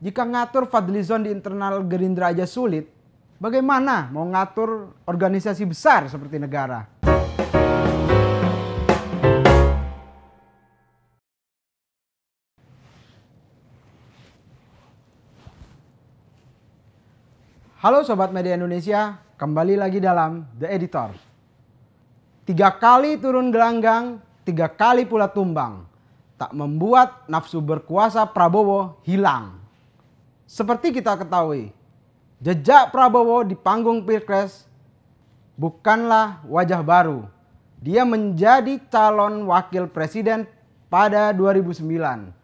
Jika ngatur Fadlizon di internal Gerindra aja sulit, bagaimana mau ngatur organisasi besar seperti negara? Halo Sobat Media Indonesia, kembali lagi dalam The Editor. Tiga kali turun gelanggang, tiga kali pula tumbang. Tak membuat nafsu berkuasa Prabowo hilang. Seperti kita ketahui, jejak Prabowo di panggung Pilpres bukanlah wajah baru. Dia menjadi calon wakil presiden pada 2009.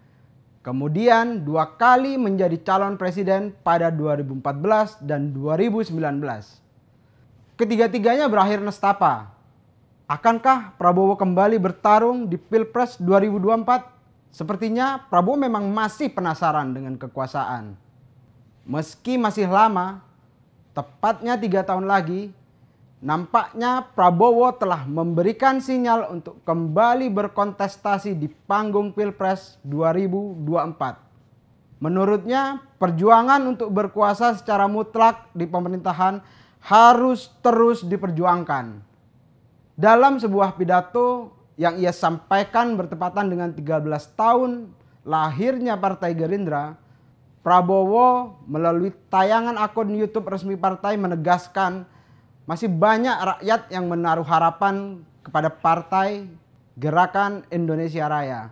Kemudian dua kali menjadi calon presiden pada 2014 dan 2019. Ketiga-tiganya berakhir nestapa. Akankah Prabowo kembali bertarung di Pilpres 2024? Sepertinya Prabowo memang masih penasaran dengan kekuasaan. Meski masih lama, tepatnya tiga tahun lagi, nampaknya Prabowo telah memberikan sinyal untuk kembali berkontestasi di panggung Pilpres 2024. Menurutnya, perjuangan untuk berkuasa secara mutlak di pemerintahan harus terus diperjuangkan. Dalam sebuah pidato yang ia sampaikan bertepatan dengan 13 tahun lahirnya Partai Gerindra, Prabowo melalui tayangan akun YouTube resmi partai menegaskan masih banyak rakyat yang menaruh harapan kepada partai Gerakan Indonesia Raya.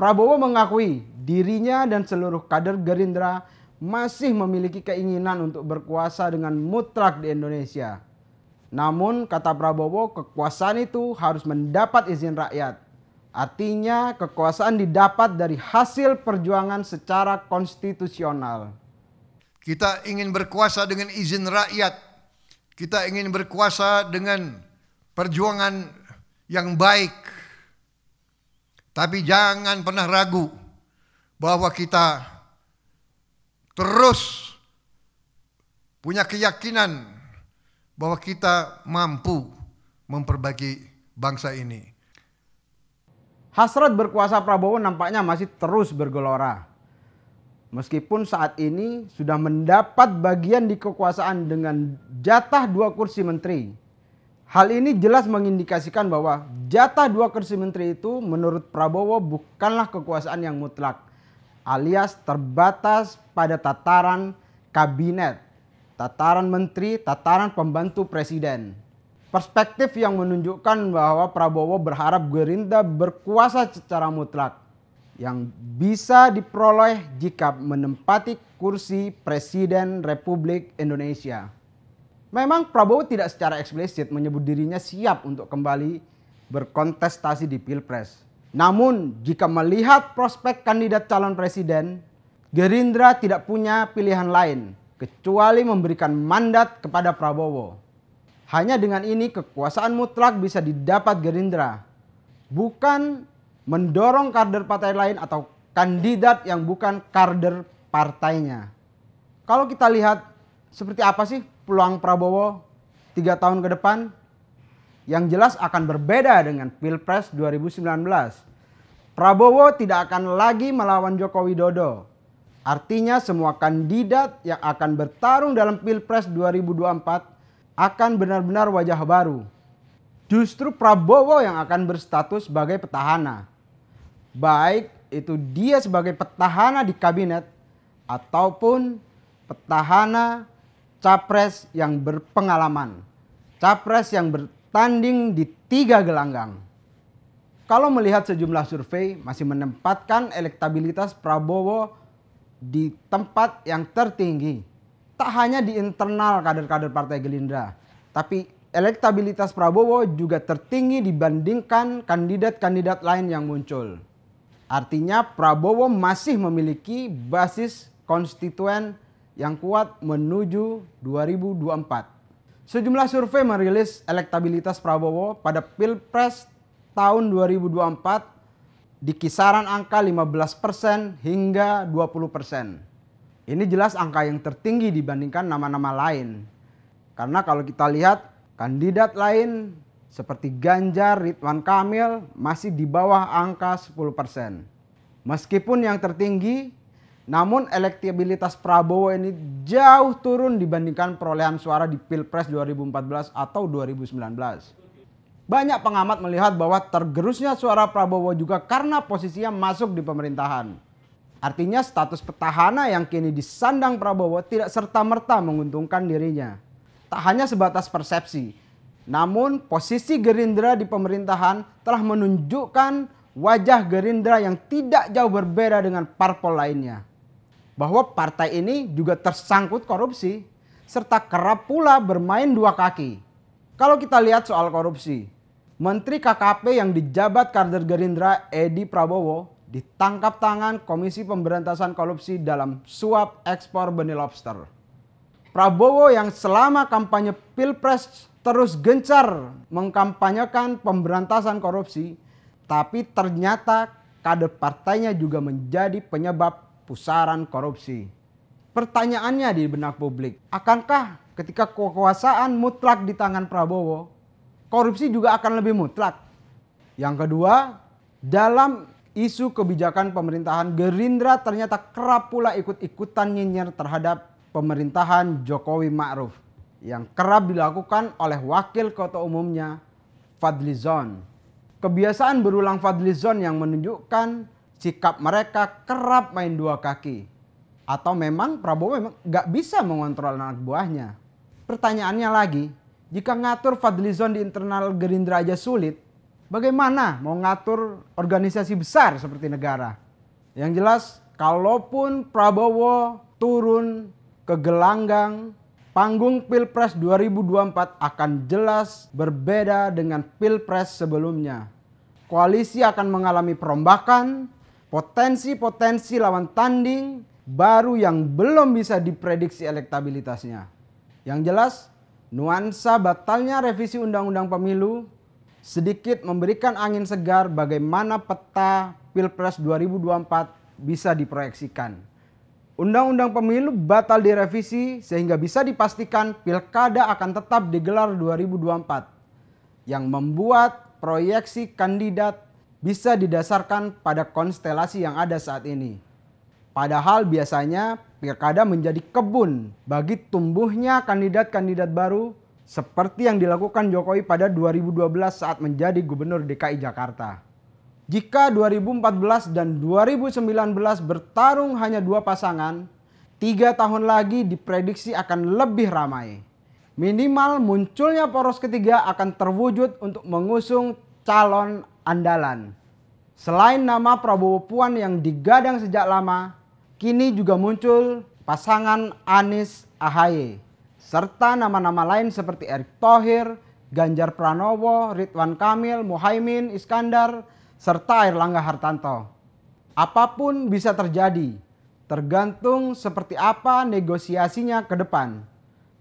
Prabowo mengakui dirinya dan seluruh kader Gerindra masih memiliki keinginan untuk berkuasa dengan mutlak di Indonesia. Namun, kata Prabowo, kekuasaan itu harus mendapat izin rakyat. Artinya kekuasaan didapat dari hasil perjuangan secara konstitusional. Kita ingin berkuasa dengan izin rakyat. Kita ingin berkuasa dengan perjuangan yang baik. Tapi jangan pernah ragu bahwa kita terus punya keyakinan bahwa kita mampu memperbaiki bangsa ini. Hasrat berkuasa Prabowo nampaknya masih terus bergelora. Meskipun saat ini sudah mendapat bagian di kekuasaan dengan jatah dua kursi menteri. Hal ini jelas mengindikasikan bahwa jatah dua kursi menteri itu menurut Prabowo bukanlah kekuasaan yang mutlak alias terbatas pada tataran kabinet, tataran menteri, tataran pembantu presiden perspektif yang menunjukkan bahwa Prabowo berharap Gerindra berkuasa secara mutlak yang bisa diperoleh jika menempati kursi Presiden Republik Indonesia. Memang Prabowo tidak secara eksplisit menyebut dirinya siap untuk kembali berkontestasi di Pilpres. Namun jika melihat prospek kandidat calon presiden, Gerindra tidak punya pilihan lain kecuali memberikan mandat kepada Prabowo. Hanya dengan ini kekuasaan mutlak bisa didapat Gerindra. Bukan mendorong kader partai lain atau kandidat yang bukan kader partainya. Kalau kita lihat seperti apa sih peluang Prabowo tiga tahun ke depan? Yang jelas akan berbeda dengan Pilpres 2019. Prabowo tidak akan lagi melawan Joko Widodo. Artinya semua kandidat yang akan bertarung dalam Pilpres 2024 akan benar-benar wajah baru. Justru Prabowo yang akan berstatus sebagai petahana. Baik itu dia sebagai petahana di kabinet ataupun petahana capres yang berpengalaman. Capres yang bertanding di tiga gelanggang. Kalau melihat sejumlah survei masih menempatkan elektabilitas Prabowo di tempat yang tertinggi tak hanya di internal kader-kader Partai Gerindra, tapi elektabilitas Prabowo juga tertinggi dibandingkan kandidat-kandidat lain yang muncul. Artinya Prabowo masih memiliki basis konstituen yang kuat menuju 2024. Sejumlah survei merilis elektabilitas Prabowo pada Pilpres tahun 2024 di kisaran angka 15% hingga 20%. Ini jelas angka yang tertinggi dibandingkan nama-nama lain. Karena kalau kita lihat kandidat lain seperti Ganjar, Ridwan Kamil masih di bawah angka 10%. Meskipun yang tertinggi, namun elektabilitas Prabowo ini jauh turun dibandingkan perolehan suara di Pilpres 2014 atau 2019. Banyak pengamat melihat bahwa tergerusnya suara Prabowo juga karena posisinya masuk di pemerintahan. Artinya status petahana yang kini disandang Prabowo tidak serta-merta menguntungkan dirinya. Tak hanya sebatas persepsi, namun posisi Gerindra di pemerintahan telah menunjukkan wajah Gerindra yang tidak jauh berbeda dengan parpol lainnya. Bahwa partai ini juga tersangkut korupsi serta kerap pula bermain dua kaki. Kalau kita lihat soal korupsi, Menteri KKP yang dijabat kader Gerindra Edi Prabowo ditangkap tangan Komisi Pemberantasan Korupsi dalam suap ekspor benih lobster. Prabowo yang selama kampanye Pilpres terus gencar mengkampanyekan pemberantasan korupsi, tapi ternyata kader partainya juga menjadi penyebab pusaran korupsi. Pertanyaannya di benak publik, akankah ketika kekuasaan mutlak di tangan Prabowo, korupsi juga akan lebih mutlak? Yang kedua, dalam isu kebijakan pemerintahan Gerindra ternyata kerap pula ikut-ikutan nyinyir terhadap pemerintahan Jokowi Ma'ruf yang kerap dilakukan oleh wakil kota umumnya Fadlizon. Kebiasaan berulang Fadlizon yang menunjukkan sikap mereka kerap main dua kaki. Atau memang Prabowo memang gak bisa mengontrol anak buahnya. Pertanyaannya lagi, jika ngatur Fadlizon di internal Gerindra aja sulit, Bagaimana mau ngatur organisasi besar seperti negara? Yang jelas, kalaupun Prabowo turun ke gelanggang panggung Pilpres 2024 akan jelas berbeda dengan Pilpres sebelumnya. Koalisi akan mengalami perombakan, potensi-potensi lawan tanding baru yang belum bisa diprediksi elektabilitasnya. Yang jelas, nuansa batalnya revisi Undang-Undang Pemilu sedikit memberikan angin segar bagaimana peta Pilpres 2024 bisa diproyeksikan. Undang-undang pemilu batal direvisi sehingga bisa dipastikan pilkada akan tetap digelar 2024 yang membuat proyeksi kandidat bisa didasarkan pada konstelasi yang ada saat ini. Padahal biasanya pilkada menjadi kebun bagi tumbuhnya kandidat-kandidat baru seperti yang dilakukan Jokowi pada 2012 saat menjadi gubernur DKI Jakarta. Jika 2014 dan 2019 bertarung hanya dua pasangan, tiga tahun lagi diprediksi akan lebih ramai. Minimal munculnya poros ketiga akan terwujud untuk mengusung calon andalan. Selain nama Prabowo Puan yang digadang sejak lama, kini juga muncul pasangan Anies Ahaye serta nama-nama lain seperti Erick Thohir, Ganjar Pranowo, Ridwan Kamil, Muhaimin, Iskandar, serta Erlangga Hartanto. Apapun bisa terjadi, tergantung seperti apa negosiasinya ke depan.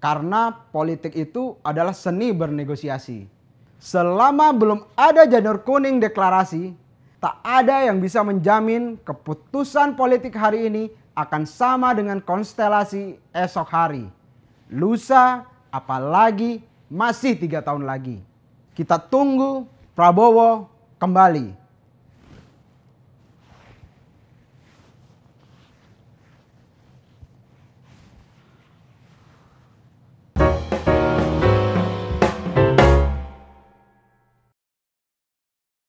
Karena politik itu adalah seni bernegosiasi. Selama belum ada janur kuning deklarasi, tak ada yang bisa menjamin keputusan politik hari ini akan sama dengan konstelasi esok hari lusa, apalagi masih tiga tahun lagi. Kita tunggu Prabowo kembali